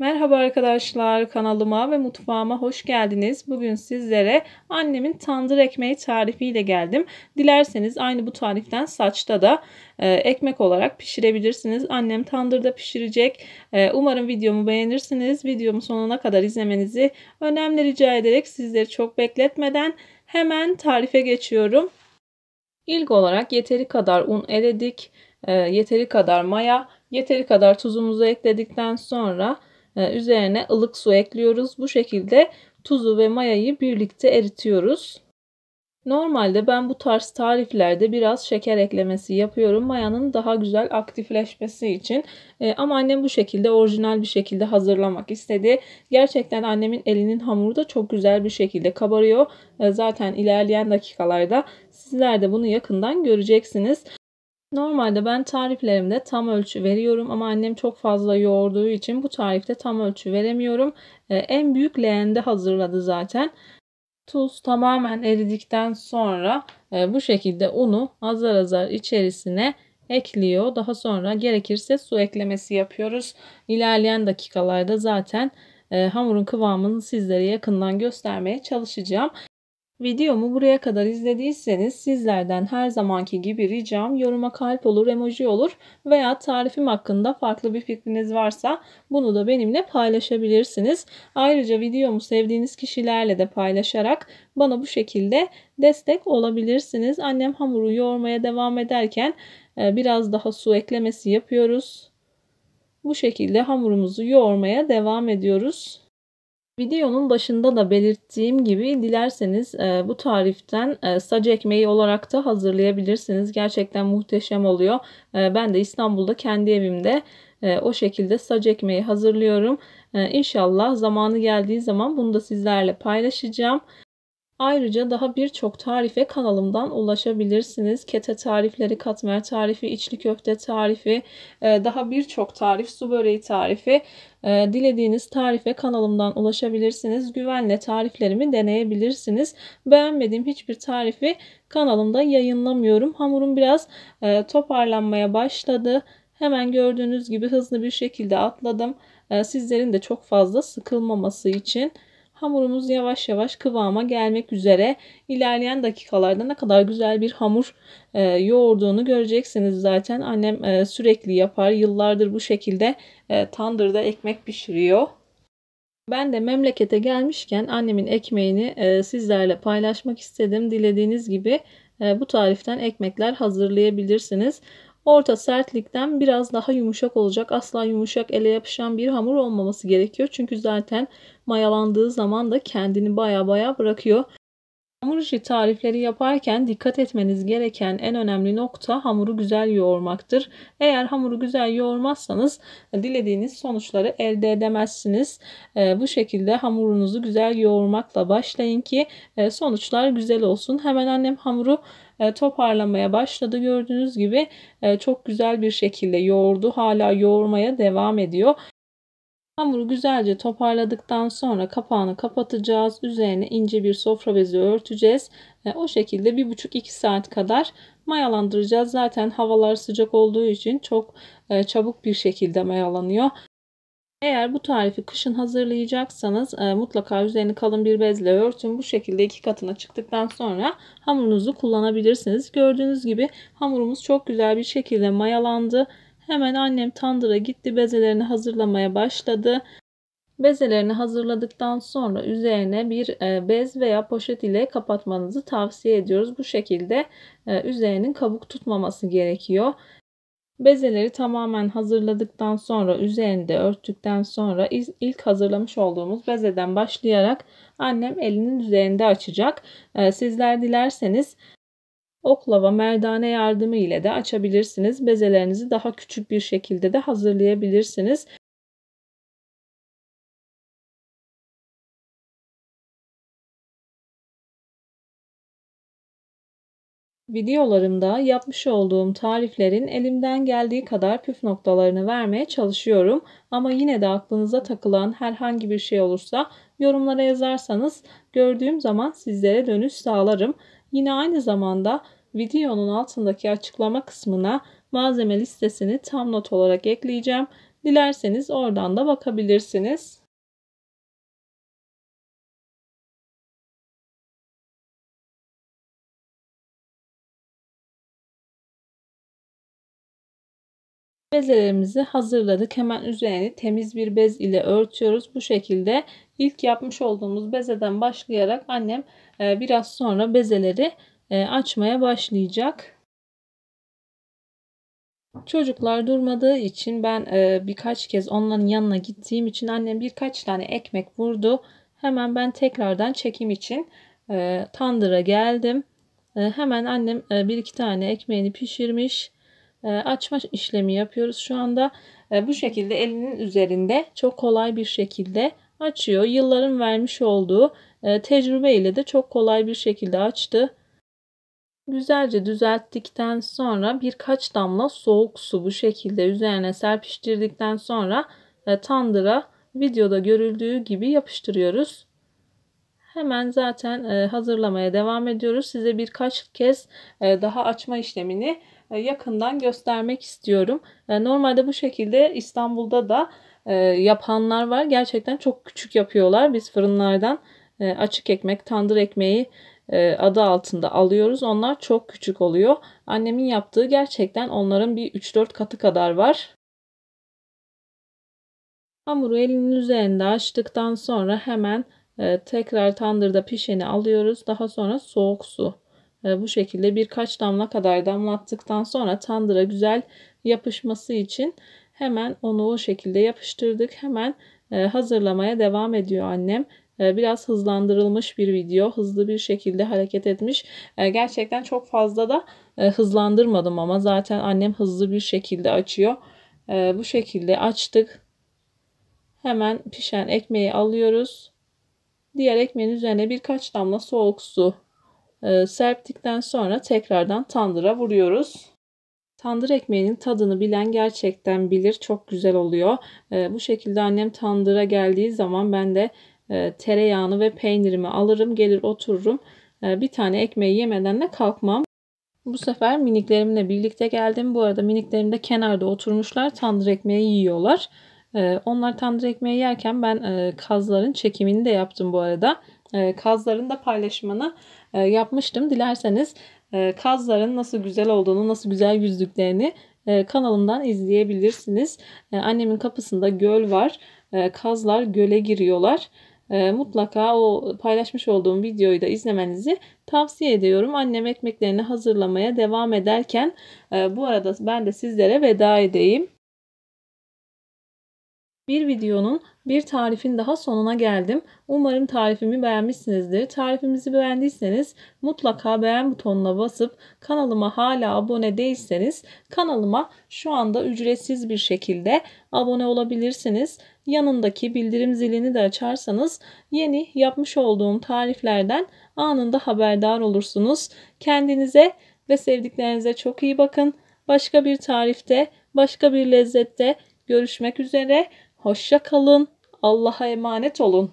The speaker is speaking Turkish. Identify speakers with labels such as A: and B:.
A: Merhaba arkadaşlar kanalıma ve mutfağıma hoş geldiniz. Bugün sizlere annemin tandır ekmeği tarifiyle geldim. Dilerseniz aynı bu tariften saçta da e, ekmek olarak pişirebilirsiniz. Annem tandırda pişirecek. E, umarım videomu beğenirsiniz. Videomu sonuna kadar izlemenizi önemli rica ederek sizleri çok bekletmeden hemen tarife geçiyorum. İlk olarak yeteri kadar un eledik. E, yeteri kadar maya, yeteri kadar tuzumuzu ekledikten sonra e, üzerine ılık su ekliyoruz. Bu şekilde tuzu ve mayayı birlikte eritiyoruz. Normalde ben bu tarz tariflerde biraz şeker eklemesi yapıyorum mayanın daha güzel aktifleşmesi için. E, ama annem bu şekilde orijinal bir şekilde hazırlamak istedi. Gerçekten annemin elinin hamuru da çok güzel bir şekilde kabarıyor. E, zaten ilerleyen dakikalarda sizler de bunu yakından göreceksiniz. Normalde ben tariflerimde tam ölçü veriyorum ama annem çok fazla yoğurduğu için bu tarifte tam ölçü veremiyorum. Ee, en büyük leğende hazırladı zaten. Tuz tamamen eridikten sonra e, bu şekilde unu azar azar içerisine ekliyor. Daha sonra gerekirse su eklemesi yapıyoruz. İlerleyen dakikalarda zaten e, hamurun kıvamını sizlere yakından göstermeye çalışacağım. Videomu buraya kadar izlediyseniz sizlerden her zamanki gibi ricam yoruma kalp olur, emoji olur veya tarifim hakkında farklı bir fikriniz varsa bunu da benimle paylaşabilirsiniz. Ayrıca videomu sevdiğiniz kişilerle de paylaşarak bana bu şekilde destek olabilirsiniz. Annem hamuru yoğurmaya devam ederken e, biraz daha su eklemesi yapıyoruz. Bu şekilde hamurumuzu yoğurmaya devam ediyoruz. Videonun başında da belirttiğim gibi dilerseniz e, bu tariften e, sac ekmeği olarak da hazırlayabilirsiniz. Gerçekten muhteşem oluyor. E, ben de İstanbul'da kendi evimde e, o şekilde sac ekmeği hazırlıyorum. E, inşallah zamanı geldiği zaman bunu da sizlerle paylaşacağım. Ayrıca daha birçok tarife kanalımdan ulaşabilirsiniz. Kete tarifleri, katmer tarifi, içli köfte tarifi, e, daha birçok tarif, su böreği tarifi. E, dilediğiniz tarife kanalımdan ulaşabilirsiniz. Güvenle tariflerimi deneyebilirsiniz. Beğenmediğim hiçbir tarifi kanalımda yayınlamıyorum. Hamurum biraz e, toparlanmaya başladı. Hemen gördüğünüz gibi hızlı bir şekilde atladım. Sizlerin de çok fazla sıkılmaması için. Hamurumuz yavaş yavaş kıvama gelmek üzere. İlerleyen dakikalarda ne kadar güzel bir hamur e, yoğurduğunu göreceksiniz zaten. Annem e, sürekli yapar. Yıllardır bu şekilde e, tandırda ekmek pişiriyor. Ben de memlekete gelmişken annemin ekmeğini e, sizlerle paylaşmak istedim. Dilediğiniz gibi e, bu tariften ekmekler hazırlayabilirsiniz. Orta sertlikten biraz daha yumuşak olacak. Asla yumuşak ele yapışan bir hamur olmaması gerekiyor. Çünkü zaten mayalandığı zaman da kendini baya baya bırakıyor. Hamur işi tarifleri yaparken dikkat etmeniz gereken en önemli nokta hamuru güzel yoğurmaktır. Eğer hamuru güzel yoğurmazsanız dilediğiniz sonuçları elde edemezsiniz. Ee, bu şekilde hamurunuzu güzel yoğurmakla başlayın ki e, sonuçlar güzel olsun. Hemen annem hamuru e, toparlamaya başladı. Gördüğünüz gibi e, çok güzel bir şekilde yoğurdu. Hala yoğurmaya devam ediyor. Hamuru güzelce toparladıktan sonra kapağını kapatacağız. Üzerine ince bir sofra bezi örteceğiz. E, o şekilde 1,5-2 saat kadar mayalandıracağız. Zaten havalar sıcak olduğu için çok çabuk bir şekilde mayalanıyor. Eğer bu tarifi kışın hazırlayacaksanız e, mutlaka üzerini kalın bir bezle örtün. Bu şekilde iki katına çıktıktan sonra hamurunuzu kullanabilirsiniz. Gördüğünüz gibi hamurumuz çok güzel bir şekilde mayalandı. Hemen annem tandıra gitti bezelerini hazırlamaya başladı. Bezelerini hazırladıktan sonra üzerine bir e, bez veya poşet ile kapatmanızı tavsiye ediyoruz. Bu şekilde e, üzerinin kabuk tutmaması gerekiyor. Bezeleri tamamen hazırladıktan sonra üzerinde örttükten sonra ilk hazırlamış olduğumuz bezeden başlayarak annem elinin üzerinde açacak. Ee, sizler dilerseniz oklava merdane yardımı ile de açabilirsiniz. Bezelerinizi daha küçük bir şekilde de hazırlayabilirsiniz. Videolarımda yapmış olduğum tariflerin elimden geldiği kadar püf noktalarını vermeye çalışıyorum. Ama yine de aklınıza takılan herhangi bir şey olursa yorumlara yazarsanız gördüğüm zaman sizlere dönüş sağlarım. Yine aynı zamanda videonun altındaki açıklama kısmına malzeme listesini tam not olarak ekleyeceğim. Dilerseniz oradan da bakabilirsiniz. Bezelerimizi hazırladık. Hemen üzerini temiz bir bez ile örtüyoruz. Bu şekilde ilk yapmış olduğumuz bezeden başlayarak annem e, biraz sonra bezeleri e, açmaya başlayacak. Çocuklar durmadığı için ben e, birkaç kez onların yanına gittiğim için annem birkaç tane ekmek vurdu. Hemen ben tekrardan çekim için tandıra geldim. Hemen annem bir iki tane ekmeğini pişirmiş. Ee, açma işlemi yapıyoruz şu anda. Ee, bu şekilde elinin üzerinde çok kolay bir şekilde açıyor. Yılların vermiş olduğu e, tecrübe ile de çok kolay bir şekilde açtı. Güzelce düzelttikten sonra birkaç damla soğuk su bu şekilde üzerine serpiştirdikten sonra e, tandıra videoda görüldüğü gibi yapıştırıyoruz. Hemen zaten e, hazırlamaya devam ediyoruz. Size birkaç kez daha açma işlemini e, yakından göstermek istiyorum. E, normalde bu şekilde İstanbul'da da e, yapanlar var. Gerçekten çok küçük yapıyorlar. Biz fırınlardan açık ekmek, tandır ekmeği adı altında alıyoruz. Onlar çok küçük oluyor. Annemin yaptığı gerçekten onların bir 3-4 katı kadar var. Hamuru elinin üzerinde açtıktan sonra hemen tekrar tandırda pişeni alıyoruz. Daha sonra soğuk su ee, bu şekilde birkaç damla kadar damlattıktan sonra tandıra güzel yapışması için hemen onu o şekilde yapıştırdık. Hemen e, hazırlamaya devam ediyor annem. E, biraz hızlandırılmış bir video. Hızlı bir şekilde hareket etmiş. E, gerçekten çok fazla da hızlandırmadım ama zaten annem hızlı bir şekilde açıyor. Bu şekilde açtık. Hemen pişen ekmeği alıyoruz. Diğer ekmeğin üzerine birkaç damla soğuk su e, serptikten sonra tekrardan tandıra vuruyoruz. Tandır ekmeğinin tadını bilen gerçekten bilir. Çok güzel oluyor. Ee, bu şekilde annem tandıra geldiği zaman ben de e, tereyağını ve peynirimi alırım. Gelir otururum. Ee, bir tane ekmeği yemeden de kalkmam. Bu sefer miniklerimle birlikte geldim. Bu arada miniklerim de kenarda oturmuşlar. Tandır ekmeği yiyorlar. Onlar tandır ekmeği yerken ben e, kazların çekimini de yaptım bu arada. E, kazların da paylaşımını e, yapmıştım. Dilerseniz e, kazların nasıl güzel olduğunu, nasıl güzel yüzdüklerini kanalımdan izleyebilirsiniz. Annemin kapısında göl var. Kazlar göle giriyorlar. Mutlaka o paylaşmış olduğum videoyu da izlemenizi tavsiye ediyorum. Annem ekmeklerini hazırlamaya devam ederken bu arada ben de sizlere veda edeyim. Bir videonun bir tarifin daha sonuna geldim. Umarım tarifimi beğenmişsinizdir. Tarifimizi beğendiyseniz mutlaka beğen butonuna basıp kanalıma hala abone değilseniz kanalıma şu anda ücretsiz bir şekilde abone olabilirsiniz. Yanındaki bildirim zilini de açarsanız yeni yapmış olduğum tariflerden anında haberdar olursunuz. Kendinize ve sevdiklerinize çok iyi bakın. Başka bir tarifte, başka bir lezzette görüşmek üzere. Hoşça kalın. Allah'a emanet olun.